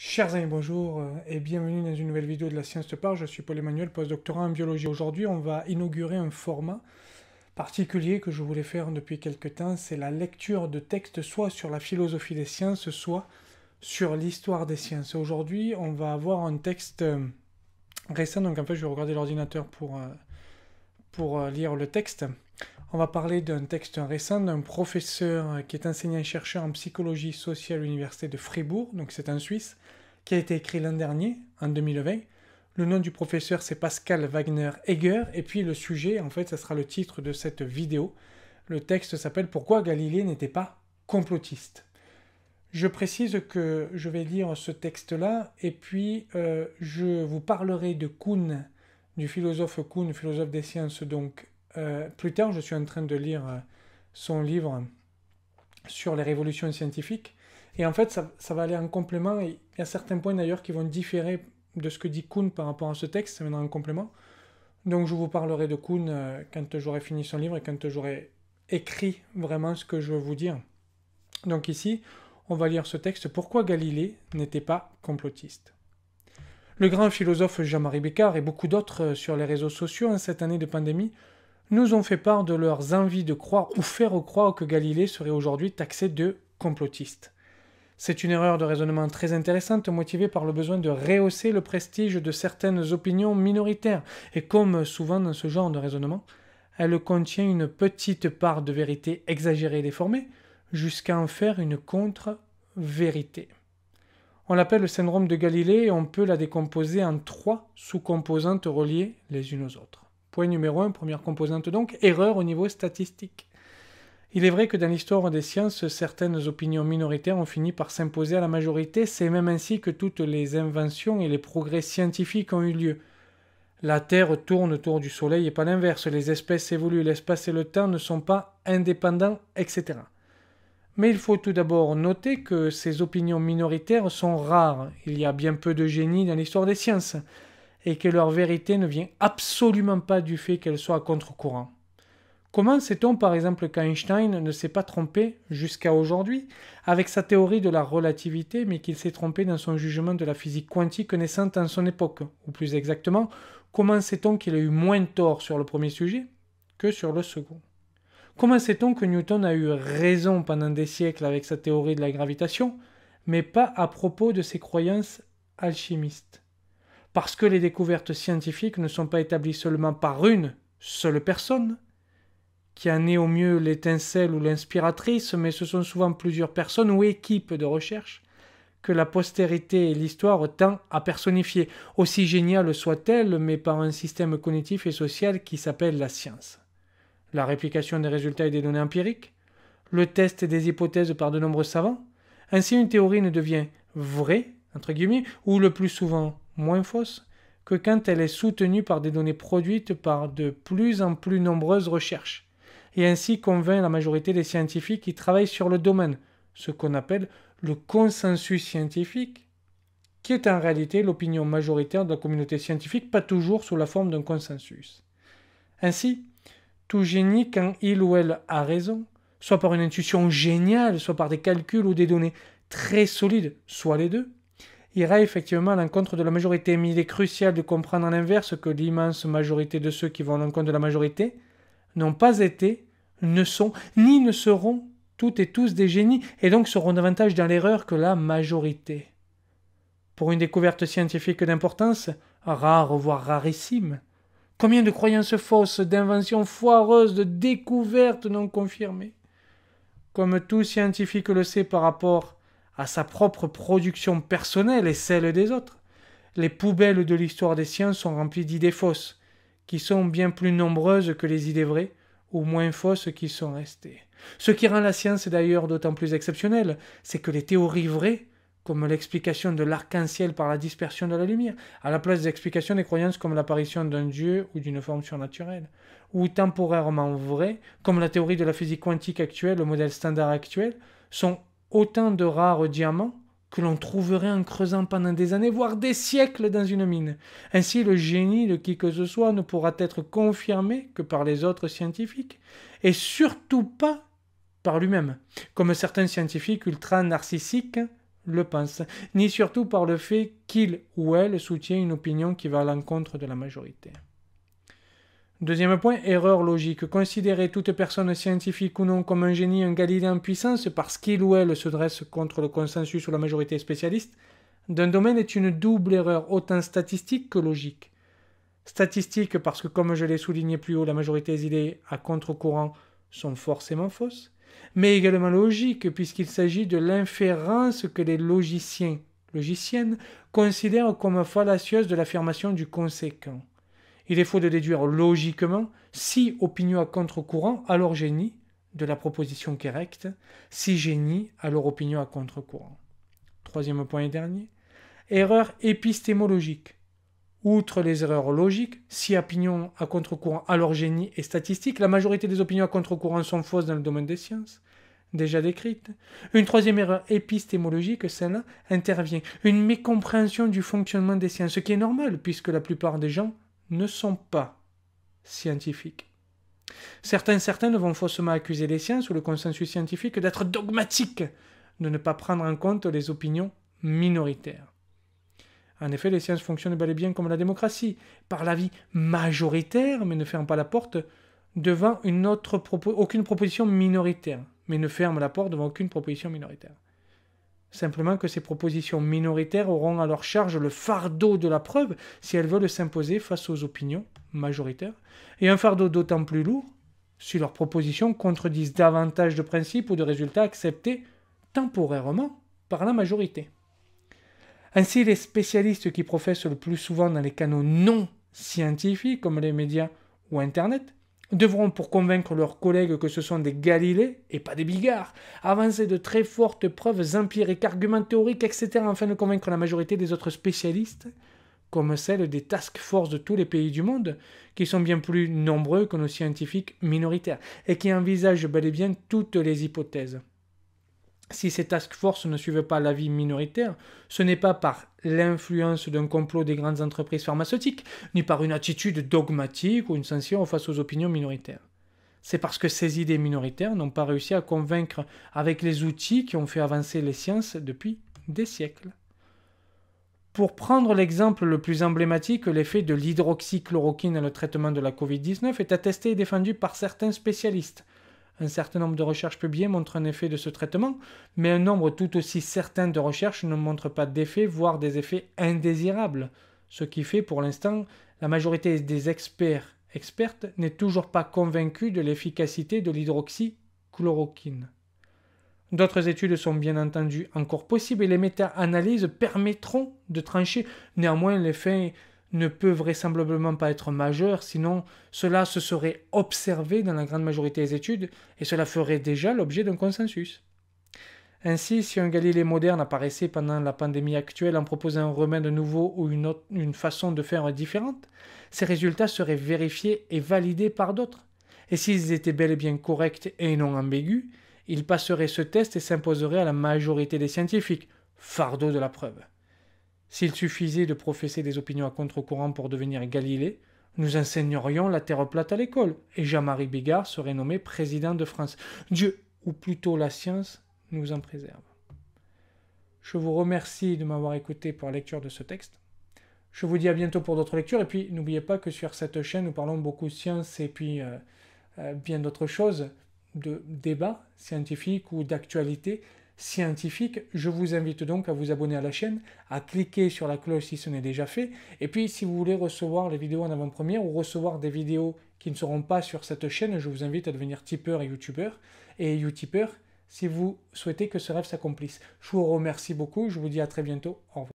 Chers amis, bonjour euh, et bienvenue dans une nouvelle vidéo de la Science de part, Je suis Paul Emmanuel, post-doctorant en biologie. Aujourd'hui, on va inaugurer un format particulier que je voulais faire depuis quelques temps. C'est la lecture de textes soit sur la philosophie des sciences, soit sur l'histoire des sciences. Aujourd'hui, on va avoir un texte euh, récent. Donc en fait, je vais regarder l'ordinateur pour euh, pour euh, lire le texte. On va parler d'un texte récent d'un professeur euh, qui est enseignant-chercheur en psychologie sociale à l'université de Fribourg, donc c'est en Suisse, qui a été écrit l'an dernier, en 2020. Le nom du professeur c'est Pascal Wagner Egger, et puis le sujet, en fait, ça sera le titre de cette vidéo. Le texte s'appelle Pourquoi Galilée n'était pas complotiste. Je précise que je vais lire ce texte-là, et puis euh, je vous parlerai de Kuhn du philosophe Kuhn, philosophe des sciences. Donc, euh, plus tard, je suis en train de lire euh, son livre sur les révolutions scientifiques. Et en fait, ça, va aller en complément. Et il y a certains points d'ailleurs qui vont différer de ce que dit Kuhn par rapport à ce texte. Ça viendra en complément. Donc, je vous parlerai de Kuhn euh, quand j'aurai fini son livre et quand j'aurai écrit vraiment ce que je veux vous dire. Donc, ici, on va lire ce texte Pourquoi Galilée n'était pas complotiste le grand philosophe Jean-Marie Bécard et beaucoup d'autres euh, sur les réseaux sociaux en hein, cette année de pandémie nous ont fait part de leurs envies de croire ou faire croire que Galilée serait aujourd'hui taxé de complotiste. C'est une erreur de raisonnement très intéressante motivée par le besoin de rehausser le prestige de certaines opinions minoritaires, et comme souvent dans ce genre de raisonnement, elle contient une petite part de vérité exagérée et déformée, jusqu'à en faire une contre-vérité. On l'appelle le syndrome de Galilée et on peut la décomposer en trois sous-composantes reliées les unes aux autres. Point numéro un, première composante donc, erreur au niveau statistique. Il est vrai que dans l'histoire des sciences, certaines opinions minoritaires ont fini par s'imposer à la majorité, c'est même ainsi que toutes les inventions et les progrès scientifiques ont eu lieu. La Terre tourne autour du Soleil et pas l'inverse, les espèces évoluent, l'espace et le temps ne sont pas indépendants, etc. Mais il faut tout d'abord noter que ces opinions minoritaires sont rares, il y a bien peu de génie dans l'histoire des sciences, et que leur vérité ne vient absolument pas du fait qu'elle soit à contre-courant. Comment sait-on par exemple qu'Einstein ne s'est pas trompé jusqu'à aujourd'hui avec sa théorie de la relativité, mais qu'il s'est trompé dans son jugement de la physique quantique naissante en son époque Ou plus exactement, comment sait-on qu'il a eu moins tort sur le premier sujet que sur le second Comment sait-on que Newton a eu raison pendant des siècles avec sa théorie de la gravitation, mais pas à propos de ses croyances alchimistes Parce que les découvertes scientifiques ne sont pas établies seulement par une seule personne, qui en est au mieux l'étincelle ou l'inspiratrice, mais ce sont souvent plusieurs personnes ou équipes de recherche que la postérité et l'histoire tend à personnifier, aussi géniale soit-elle, mais par un système cognitif et social qui s'appelle la science la réplication des résultats et des données empiriques, le test des hypothèses par de nombreux savants. Ainsi, une théorie ne devient vraie, entre guillemets, ou le plus souvent moins fausse, que quand elle est soutenue par des données produites par de plus en plus nombreuses recherches, et ainsi convainc la majorité des scientifiques qui travaillent sur le domaine, ce qu'on appelle le consensus scientifique, qui est en réalité l'opinion majoritaire de la communauté scientifique, pas toujours sous la forme d'un consensus. Ainsi, tout génie, quand il ou elle a raison, soit par une intuition géniale, soit par des calculs ou des données très solides, soit les deux, ira effectivement à l'encontre de la majorité. Mais il est crucial de comprendre à l'inverse que l'immense majorité de ceux qui vont à l'encontre de la majorité n'ont pas été, ne sont, ni ne seront toutes et tous des génies, et donc seront davantage dans l'erreur que la majorité. Pour une découverte scientifique d'importance, rare voire rarissime, Combien de croyances fausses, d'inventions foireuses, de découvertes non confirmées Comme tout scientifique le sait par rapport à sa propre production personnelle et celle des autres, les poubelles de l'histoire des sciences sont remplies d'idées fausses, qui sont bien plus nombreuses que les idées vraies, ou moins fausses qui sont restées. Ce qui rend la science d'ailleurs d'autant plus exceptionnelle, c'est que les théories vraies comme l'explication de l'arc-en-ciel par la dispersion de la lumière, à la place d'explications des croyances comme l'apparition d'un dieu ou d'une forme surnaturelle, ou temporairement vraies, comme la théorie de la physique quantique actuelle, le modèle standard actuel, sont autant de rares diamants que l'on trouverait en creusant pendant des années, voire des siècles dans une mine. Ainsi, le génie de qui que ce soit ne pourra être confirmé que par les autres scientifiques, et surtout pas par lui-même, comme certains scientifiques ultra-narcissiques le pense, ni surtout par le fait qu'il ou elle soutient une opinion qui va à l'encontre de la majorité. Deuxième point, erreur logique. Considérer toute personne scientifique ou non comme un génie, un Galilée en puissance parce qu'il ou elle se dresse contre le consensus ou la majorité spécialiste d'un domaine est une double erreur, autant statistique que logique. Statistique parce que, comme je l'ai souligné plus haut, la majorité des idées à contre-courant sont forcément fausses mais également logique puisqu'il s'agit de l'inférence que les logiciens, logiciennes considèrent comme fallacieuse de l'affirmation du conséquent. Il est faux de déduire logiquement si opinion à contre-courant alors génie de la proposition correcte, si génie alors opinion à contre-courant. Troisième point et dernier, erreur épistémologique Outre les erreurs logiques, si opinions à contre-courant alors génie et statistique, la majorité des opinions à contre-courant sont fausses dans le domaine des sciences, déjà décrites. Une troisième erreur épistémologique, celle-là, intervient. Une mécompréhension du fonctionnement des sciences, ce qui est normal puisque la plupart des gens ne sont pas scientifiques. Certains, ne vont faussement accuser les sciences ou le consensus scientifique d'être dogmatiques, de ne pas prendre en compte les opinions minoritaires. En effet, les sciences fonctionnent bel et bien comme la démocratie, par l'avis majoritaire, mais ne ferment pas la porte devant une autre aucune proposition minoritaire, mais ne ferme la porte devant aucune proposition minoritaire. Simplement que ces propositions minoritaires auront à leur charge le fardeau de la preuve si elles veulent s'imposer face aux opinions majoritaires, et un fardeau d'autant plus lourd si leurs propositions contredisent davantage de principes ou de résultats acceptés temporairement par la majorité. Ainsi, les spécialistes qui professent le plus souvent dans les canaux non scientifiques, comme les médias ou Internet, devront, pour convaincre leurs collègues que ce sont des Galilées et pas des bigards, avancer de très fortes preuves empiriques, arguments théoriques, etc., afin de convaincre la majorité des autres spécialistes, comme celle des task forces de tous les pays du monde, qui sont bien plus nombreux que nos scientifiques minoritaires, et qui envisagent bel et bien toutes les hypothèses si ces task forces ne suivent pas l'avis minoritaire, ce n'est pas par l'influence d'un complot des grandes entreprises pharmaceutiques, ni par une attitude dogmatique ou une censure face aux opinions minoritaires. C'est parce que ces idées minoritaires n'ont pas réussi à convaincre avec les outils qui ont fait avancer les sciences depuis des siècles. Pour prendre l'exemple le plus emblématique, l'effet de l'hydroxychloroquine dans le traitement de la Covid-19 est attesté et défendu par certains spécialistes, un certain nombre de recherches publiées montrent un effet de ce traitement, mais un nombre tout aussi certain de recherches ne montre pas d'effet, voire des effets indésirables. Ce qui fait pour l'instant, la majorité des experts expertes n'est toujours pas convaincue de l'efficacité de l'hydroxychloroquine. D'autres études sont bien entendu encore possibles et les méta-analyses permettront de trancher néanmoins l'effet ne peuvent vraisemblablement pas être majeur, sinon cela se serait observé dans la grande majorité des études et cela ferait déjà l'objet d'un consensus. Ainsi, si un Galilée moderne apparaissait pendant la pandémie actuelle en proposant un remède nouveau ou une, façon de faire différente, ses résultats seraient vérifiés et validés par d'autres. Et s'ils étaient bel et bien corrects et non ambigus, ils passeraient ce test et s'imposeraient à la majorité des scientifiques. Fardeau de la preuve. S'il suffisait de professer des opinions à contre-courant pour devenir Galilée, nous enseignerions la Terre plate à l'école, et Jean-Marie Bigard serait nommé président de France. Dieu, ou plutôt la science, nous en préserve. Je vous remercie de m'avoir écouté pour la lecture de ce texte. Je vous dis à bientôt pour d'autres lectures, et puis n'oubliez pas que sur cette chaîne, nous parlons beaucoup de science et puis euh, euh, bien d'autres choses, de débats scientifiques ou d'actualités scientifique. Je vous invite donc à vous abonner à la chaîne, à cliquer sur la cloche si ce n'est déjà fait. Et puis si vous voulez recevoir les vidéos en avant-première ou recevoir des vidéos qui ne seront pas sur cette chaîne, je vous invite à devenir tipeur et youtubeur et utipeur si vous souhaitez que ce rêve s'accomplisse. Je vous remercie beaucoup, je vous dis à très bientôt. Au revoir.